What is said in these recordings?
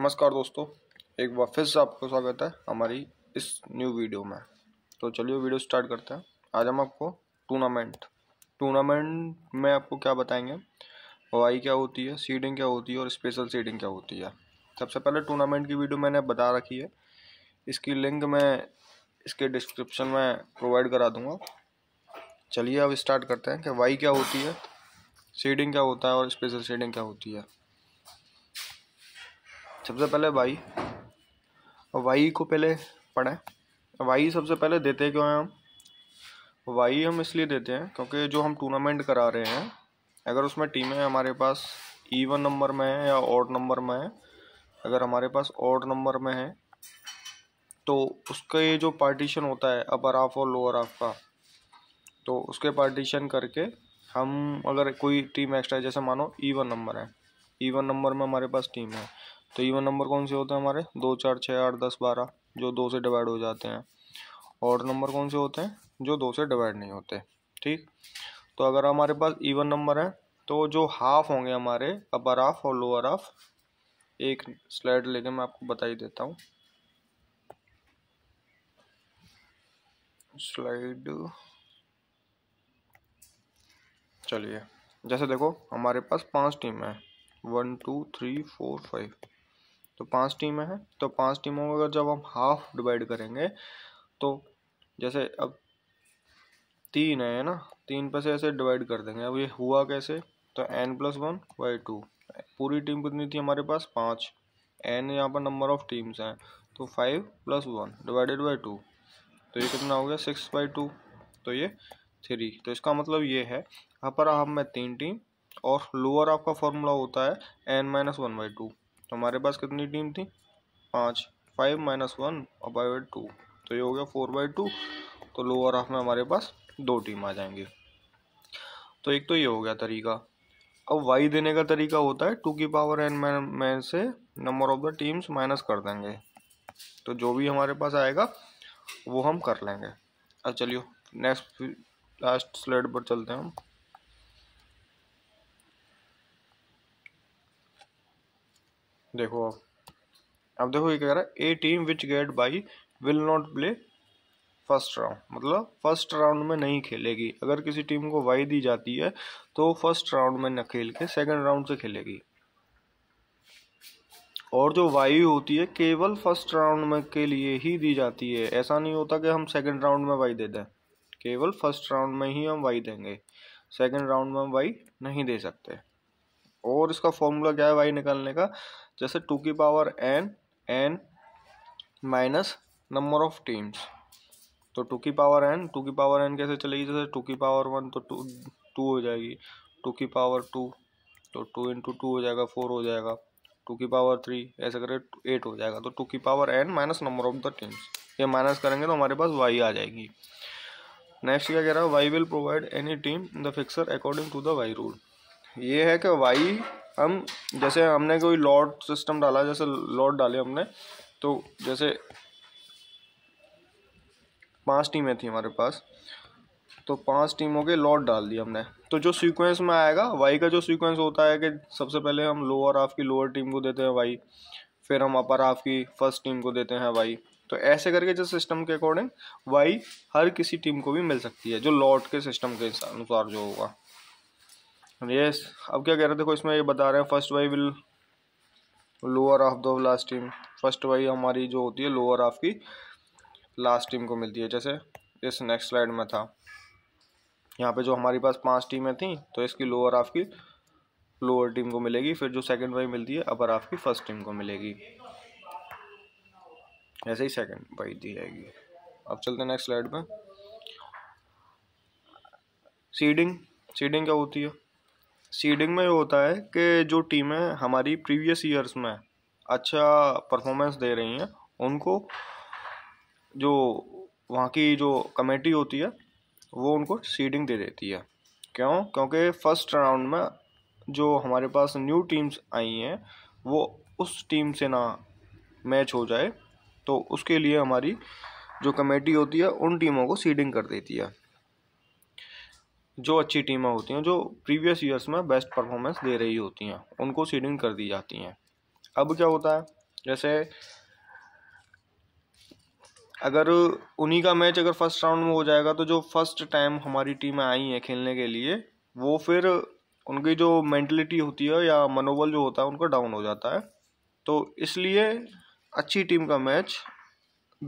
नमस्कार दोस्तों एक बार फिर से आपका स्वागत है हमारी इस न्यू वीडियो में तो चलिए वीडियो स्टार्ट करते हैं आज हम आपको टूर्नामेंट टूर्नामेंट में आपको क्या बताएंगे हवाई क्या होती है सीडिंग क्या होती है और स्पेशल सीडिंग क्या होती है सबसे पहले टूर्नामेंट की वीडियो मैंने बता रखी है इसकी लिंक मैं इसके डिस्क्रिप्शन में प्रोवाइड करा दूँगा चलिए अब स्टार्ट करते हैं कि वाई क्या होती है सीडिंग क्या होता है और स्पेशल सीडिंग क्या होती है सबसे पहले वाई वाई को पहले पढ़ें वाई सबसे पहले देते क्यों हैं हम वाई हम इसलिए देते हैं क्योंकि जो हम टूर्नामेंट करा रहे हैं अगर उसमें टीमें हमारे पास ईवन नंबर में है या ऑड नंबर में है अगर हमारे पास ऑड नंबर में है तो उसका ये जो पार्टीशन होता है अपर हाफ और लोअर हाफ का तो उसके पार्टीशन करके हम अगर कोई टीम एक्स्ट्रा जैसे मानो ईवन नंबर है ईवन नंबर में हमारे पास टीम है तो ईवन नंबर कौन से होते हैं हमारे दो चार छः आठ दस बारह जो दो से डिवाइड हो जाते हैं और नंबर कौन से होते हैं जो दो से डिवाइड नहीं होते ठीक तो अगर हमारे पास ईवन नंबर है तो जो हाफ होंगे हमारे अपर हाफ और लोअर हाफ एक स्लाइड लेके मैं आपको बता ही देता हूँ स्लाइड चलिए जैसे देखो हमारे पास पांच टीम है one two three four five तो पांच टीमें हैं तो पांच टीमों को अगर जब हम हाफ डिवाइड करेंगे तो जैसे अब तीन है ना तीन पे से ऐसे डिवाइड कर देंगे अब ये हुआ कैसे तो n plus one by two पूरी टीम कितनी थी हमारे पास पाँच एन यहाँ पर नंबर ऑफ टीम्स हैं तो five plus one divided by two तो ये कितना हो गया सिक्स बाई टू तो ये थ्री तो इसका मतलब ये है अपर हाफ में तीन टीम और लोअर आपका फॉर्मूला होता है n minus one by two तो हमारे पास कितनी टीम थी पाँच फाइव माइनस वन और बाई टू तो ये हो गया फोर बाई टू तो लोअर हाफ में हमारे पास दो टीम आ जाएंगी तो एक तो ये हो गया तरीका अब वाई देने का तरीका होता है टू की पावर एन में से number of the teams minus कर देंगे तो जो भी हमारे पास आएगा वो हम कर लेंगे अब चलिए नेक्स्ट लास्ट स्लाइड पर चलते हैं हम देखो अब अब देखो ये कह रहा है a team which get bye will not play first round मतलब फर्स्ट राउंड में नहीं खेलेगी अगर किसी टीम को वाई दी जाती है तो फर्स्ट राउंड में न खेल के सेकेंड राउंड से खेलेगी और जो वाई होती है केवल फर्स्ट राउंड में के लिए ही दी जाती है ऐसा नहीं होता कि हम सेकंड राउंड में वाई दे दें केवल फर्स्ट राउंड में ही हम वाई देंगे सेकंड राउंड में हम वाई नहीं दे सकते और इसका फॉर्मूला क्या है वाई निकालने का जैसे टू की power n n minus number of teams तो टू की पावर एन टू की पावर एन कैसे चलेगी जैसे टू की पावर वन तो टू टू हो जाएगी टू की पावर टू तो टू इंटू टू हो जाएगा फोर हो जाएगा टू की पावर थ्री ऐसे करें एट हो जाएगा तो टू की power n minus number of the teams ये माइनस करेंगे तो हमारे पास वाई आ जाएगी नेक्स्ट क्या कह रहा है bye will provide any team the fixture according to the bye rule ये है कि वाई हम जैसे हमने कोई लॉट सिस्टम डाला जैसे लॉट डाले हमने तो जैसे पांच टीमें थी हमारे पास तो पांच टीमों के लॉट डाल दिए हमने तो जो सीक्वेंस में आएगा वाई का जो सीक्वेंस होता है कि सबसे पहले हम लोअर हाफ की लोअर टीम को देते हैं वाई फिर हम अपर हाफ की फर्स्ट टीम को देते हैं वाई तो ऐसे करके जो सिस्टम के अकॉर्डिंग वाई हर किसी टीम को भी मिल सकती है जो लॉट के सिस्टम के अनुसार जो होगा यस अब क्या कह रहे हैं देखो इसमें ये बता रहे हैं first bye will lower half the last team first bye हमारी जो होती है लोअर ऑफ की लास्ट टीम को मिलती है जैसे इस नेक्स्ट स्लाइड में था यहाँ पे जो हमारे पास पांच टीमें थी तो इसकी लोअर ऑफ की लोअर टीम को मिलेगी फिर जो सेकंड वाई मिलती है अपर ऑफ की फर्स्ट टीम को मिलेगी ऐसे ही सेकंड वाई दी जाएगी अब चलते हैं नेक्स्ट स्लाइड में सीडिंग सीडिंग क्या होती है सीडिंग में ये होता है कि जो टीमें हमारी प्रीवियस ईयर्स में अच्छा परफॉर्मेंस दे रही हैं उनको जो वहाँ की जो कमेटी होती है वो उनको सीडिंग दे देती है क्यों क्योंकि फर्स्ट राउंड में जो हमारे पास न्यू टीम्स आई हैं वो उस टीम से ना मैच हो जाए तो उसके लिए हमारी जो कमेटी होती है उन टीमों को सीडिंग कर देती है जो अच्छी टीमें होती हैं जो प्रीवियस ईयर्स में बेस्ट परफॉर्मेंस दे रही होती हैं उनको सीडिंग कर दी जाती हैं अब क्या होता है जैसे अगर उन्हीं का मैच अगर फर्स्ट राउंड में हो जाएगा तो जो फर्स्ट टाइम हमारी टीमें आई हैं खेलने के लिए वो फिर उनकी जो मेंटलिटी होती है या मनोबल जो होता है उनका डाउन हो जाता है तो इसलिए अच्छी टीम का मैच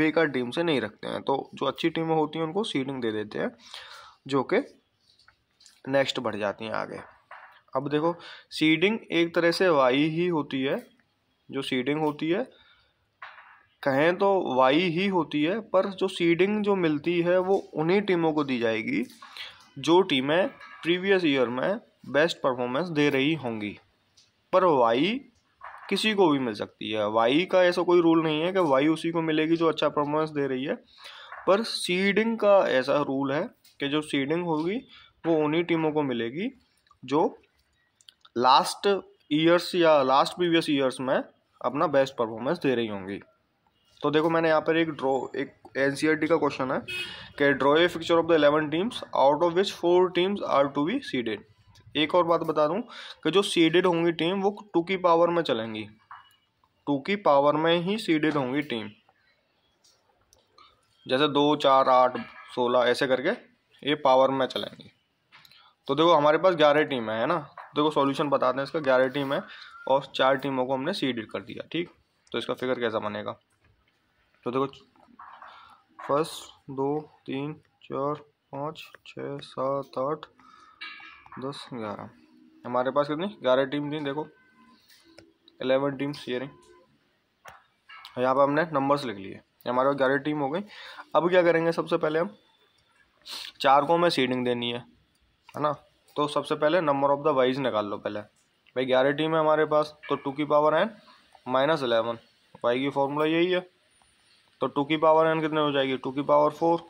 बेकार टीम से नहीं रखते हैं तो जो अच्छी टीमें होती हैं उनको सीडिंग दे देते हैं जो कि नेक्स्ट बढ़ जाती हैं आगे अब देखो सीडिंग एक तरह से वाई ही होती है जो सीडिंग होती है कहें तो वाई ही होती है पर जो सीडिंग जो मिलती है वो उन्हीं टीमों को दी जाएगी जो टीमें प्रीवियस ईयर में बेस्ट परफॉर्मेंस दे रही होंगी पर वाई किसी को भी मिल सकती है वाई का ऐसा कोई रूल नहीं है कि वाई उसी को मिलेगी जो अच्छा परफॉर्मेंस दे रही है पर सीडिंग का ऐसा रूल है कि जो सीडिंग होगी वो उन्हीं टीमों को मिलेगी जो लास्ट ईयर्स या लास्ट प्रीवियस ईयर्स में अपना बेस्ट परफॉर्मेंस दे रही होंगी तो देखो मैंने यहाँ पर एक ड्रॉ एक एन e का क्वेश्चन है कि draw a fixture of the eleven teams out of which four teams are to be seeded एक और बात बता दूं कि जो सीडेड होंगी टीम वो टू की पावर में चलेंगी टू की पावर में ही सीडेड होंगी टीम जैसे दो चार आठ सोलह ऐसे करके ये पावर में चलेंगी तो देखो हमारे पास ग्यारह टीम है ना देखो सॉल्यूशन बताते हैं इसका ग्यारह टीम है और चार टीमों को हमने सीडिट कर दिया ठीक तो इसका फिगर कैसा बनेगा तो देखो फर्स्ट दो तीन चार पाँच छः सात आठ दस ग्यारह हमारे पास कितनी ग्यारह टीम थी देखो एलेवन टीम्स ये रही यहाँ पर हमने नंबर्स लिख लिए हमारे पास ग्यारह टीम हो गई अब क्या करेंगे सबसे पहले हम चार को हमें सीडिंग देनी है है ना तो सबसे पहले नंबर ऑफ द वाइज निकाल लो पहले भाई ग्यारह टीम है हमारे पास तो टू की power n minus eleven bye की फॉर्मूला यही है तो टू की पावर एन कितनी हो जाएगी टू की पावर फोर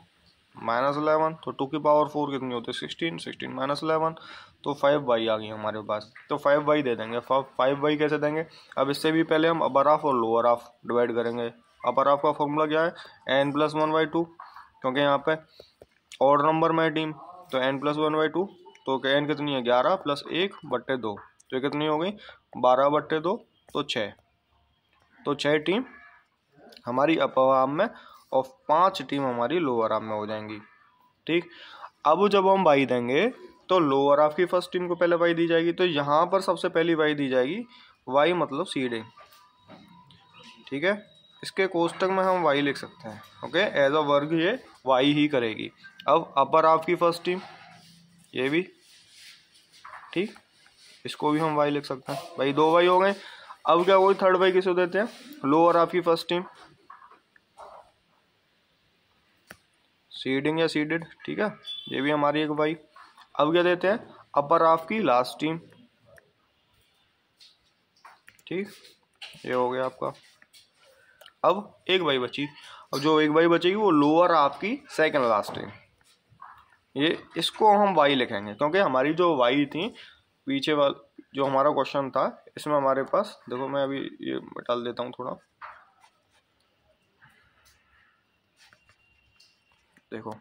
माइनस इलेवन तो टू की पावर फोर कितनी होती है सिक्सटीन सिक्सटीन माइनस इलेवन तो फाइव वाई आ गई हमारे पास तो फाइव वाई दे देंगे फाइव वाई कैसे देंगे अब इससे भी पहले हम अपर हाफ और लोअर हाफ डिवाइड करेंगे अपर हाफ का फॉर्मूला क्या है n plus one by two क्योंकि यहाँ पे और नंबर में टीम तो n plus one by two तो एन कितनी है ग्यारह प्लस एक बट्टे दो तो कितनी हो गई बारह बट्टे दो तो छः तो छः टीम हमारी अपर आर्म में और पांच टीम हमारी लोअर आर्म में हो जाएंगी ठीक अब जब हम बाई देंगे तो लोअर हाफ की फर्स्ट टीम को पहले वाई दी जाएगी तो यहाँ पर सबसे पहली वाई दी जाएगी वाई मतलब सीडिंग ठीक है इसके कोष्टक में हम वाई लिख सकते हैं ओके एज अ वर्ग ये वाई ही करेगी अब अपर हाफ की फर्स्ट टीम ये भी ठीक इसको भी हम वाई लिख सकते हैं भाई दो वाई हो गए अब क्या कोई थर्ड वाई किसे देते हैं लोअर हाफ की फर्स्ट टीम सीडिंग या सीडेड ठीक है ये भी हमारी एक वाई अब क्या देते हैं अपर हाफ की लास्ट टीम ठीक ये हो गया आपका अब एक बाई बची अब जो एक बाई बचेगी वो लोअर आपकी सेकेंड लास्ट है ये इसको हम वाई लिखेंगे क्योंकि हमारी जो वाई थी पीछे वाल जो हमारा क्वेश्चन था इसमें हमारे पास देखो मैं अभी ये डाल देता हूँ थोड़ा देखो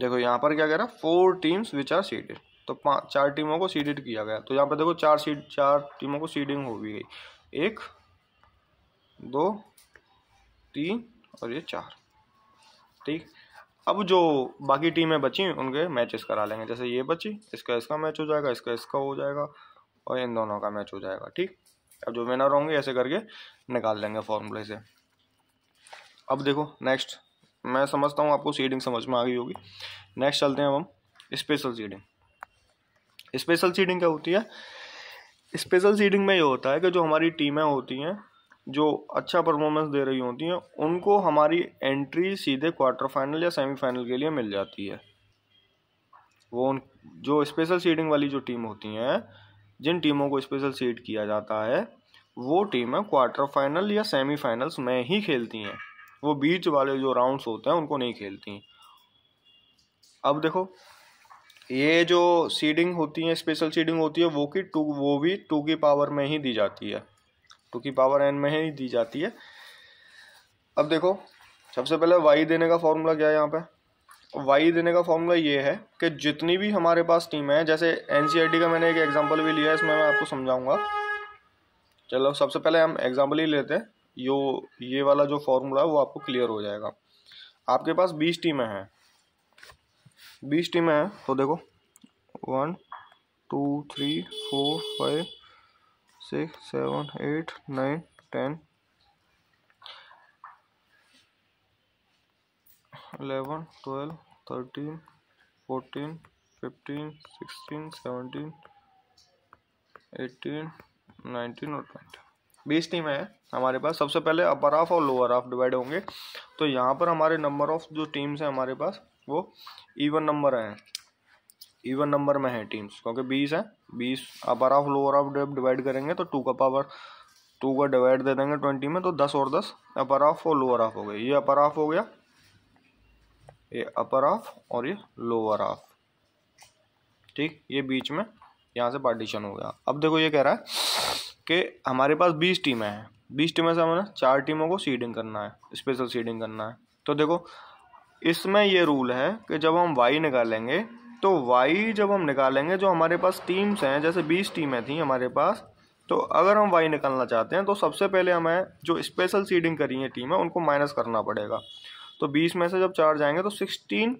देखो यहाँ पर क्या कह रहा है four teams which are seeded तो पाँच चार टीमों को सीडेड किया गया तो यहाँ पर देखो चार सीड चार टीमों को सीडिंग हो भी गई एक दो तीन और ये चार ठीक अब जो बाकी टीमें बची उनके मैचेस करा लेंगे जैसे ये बची इसका इसका मैच हो जाएगा इसका इसका हो जाएगा और इन दोनों का मैच हो जाएगा ठीक अब जो विनर होंगे ऐसे करके निकाल लेंगे फॉर्मूले से अब देखो नेक्स्ट मैं समझता हूँ आपको सीडिंग समझ में आ गई होगी नेक्स्ट चलते हैं अब हम स्पेशल सीडिंग स्पेशल सीडिंग क्या होती है स्पेशल सीडिंग में ये होता है कि जो हमारी टीमें होती हैं जो अच्छा परफॉर्मेंस दे रही होती हैं उनको हमारी एंट्री सीधे क्वार्टर फाइनल या सेमीफाइनल के लिए मिल जाती है वो उन जो स्पेशल सीडिंग वाली जो टीम होती हैं जिन टीमों को स्पेशल सीड किया जाता है वो टीमें क्वार्टर फाइनल या सेमीफाइनल्स में ही खेलती हैं वो बीच वाले जो राउंड्स होते हैं उनको नहीं खेलती अब देखो ये जो सीडिंग होती है स्पेशल सीडिंग होती है वो की टू वो भी टू की पावर में ही दी जाती है क्योंकि पावर एन में ही दी जाती है अब देखो सबसे पहले वाई देने का फॉर्मूला क्या है यहाँ पे वाई देने का फॉर्मूला ये है कि जितनी भी हमारे पास टीम है जैसे एन e का मैंने एक एग्जाम्पल भी लिया है इसमें मैं आपको समझाऊंगा चलो सबसे पहले हम एग्जाम्पल ही लेते हैं यो ये वाला जो फॉर्मूला है वो आपको क्लियर हो जाएगा आपके पास बीस टीमें हैं बीस टीमें हैं तो देखो one two three four five six seven eight nine ten eleven twelve thirteen fourteen fifteen sixteen seventeen eighteen nineteen और ट्वेंटी बीस टीम है हमारे पास सबसे पहले अपर हाफ और लोअर हाफ डिवाइड होंगे तो यहाँ पर हमारे नंबर ऑफ जो टीम्स हैं हमारे पास वो इवन नंबर हैं इवन नंबर में है टीम्स क्योंकि बीस है बीस upper half lower half divide करेंगे तो टू का पावर टू का डिवाइड दे देंगे ट्वेंटी में तो दस और दस अपर ऑफ और लोअर ऑफ हो गए ये अपर ऑफ हो गया ये अपर ऑफ और ये लोअर ऑफ ठीक ये बीच में यहाँ से पार्टीशन हो गया अब देखो ये कह रहा है कि हमारे पास बीस टीमें हैं बीस टीमें से हमने चार टीमों को सीडिंग करना है स्पेशल सीडिंग करना है तो देखो इसमें ये रूल है कि जब हम वाई निकालेंगे तो वाई जब हम निकालेंगे जो हमारे पास टीम्स हैं जैसे बीस टीमें थी हमारे पास तो अगर हम वाई निकालना चाहते हैं तो सबसे पहले हमें जो स्पेशल सीडिंग करी है टीम है उनको माइनस करना पड़ेगा तो बीस में से जब चार जाएंगे तो सिक्सटीन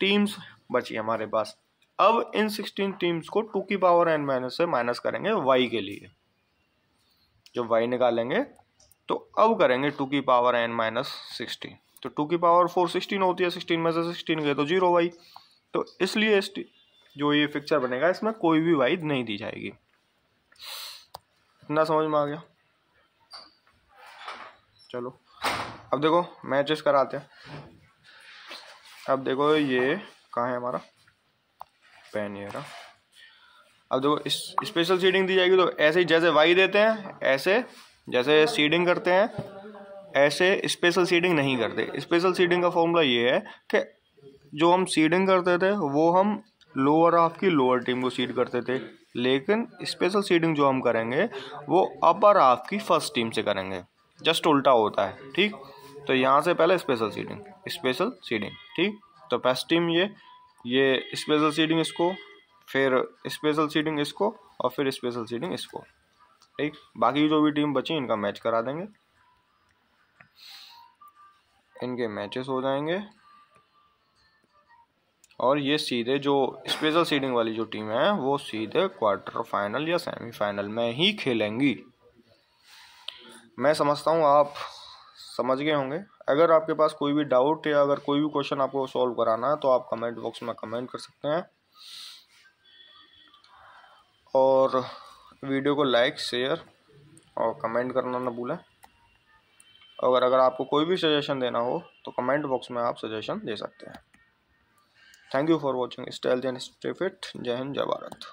टीम्स बची हमारे पास अब इन सिक्सटीन टीम्स को टू की पावर एन माइनस से माइनस करेंगे वाई के लिए जब वाई निकालेंगे तो अब करेंगे टू की पावर एन माइनस सिक्सटीन तो टू की पावर फोर सिक्सटीन होती है सिक्सटीन में से सिक्सटीन गए तो जीरो वाई तो इसलिए जो ये पिक्चर बनेगा इसमें कोई भी वाइड नहीं दी जाएगी इतना समझ में आ गया चलो अब देखो मैचेस कराते हैं अब देखो ये कहाँ है हमारा पेन ये रहा अब देखो इस स्पेशल सीडिंग दी जाएगी तो ऐसे ही जैसे वाई देते हैं ऐसे जैसे सीडिंग करते हैं ऐसे स्पेशल सीडिंग नहीं करते स्पेशल सीडिंग का फॉर्मूला ये है कि जो हम सीडिंग करते थे वो हम लोअर हाफ की लोअर टीम को सीड करते थे लेकिन स्पेशल सीडिंग जो हम करेंगे वो अपर हाफ की फर्स्ट टीम से करेंगे जस्ट उल्टा होता है ठीक तो यहाँ से पहले स्पेशल सीडिंग स्पेशल सीडिंग ठीक तो फर्स्ट टीम ये ये स्पेशल सीडिंग इसको फिर स्पेशल सीडिंग इसको और फिर स्पेशल सीडिंग इसको ठीक बाकी जो भी टीम बची इनका मैच करा देंगे इनके मैचेस हो जाएंगे और ये सीधे जो स्पेशल सीडिंग वाली जो टीम है वो सीधे क्वार्टर फाइनल या सेमीफाइनल में ही खेलेंगी मैं समझता हूँ आप समझ गए होंगे अगर आपके पास कोई भी डाउट या अगर कोई भी क्वेश्चन आपको सॉल्व कराना है तो आप कमेंट बॉक्स में कमेंट कर सकते हैं और वीडियो को लाइक शेयर और कमेंट करना ना भूलें और अगर आपको कोई भी सजेशन देना हो तो कमेंट बॉक्स में आप सजेशन दे सकते हैं thank you for watching stay and stay jai hind jai bharat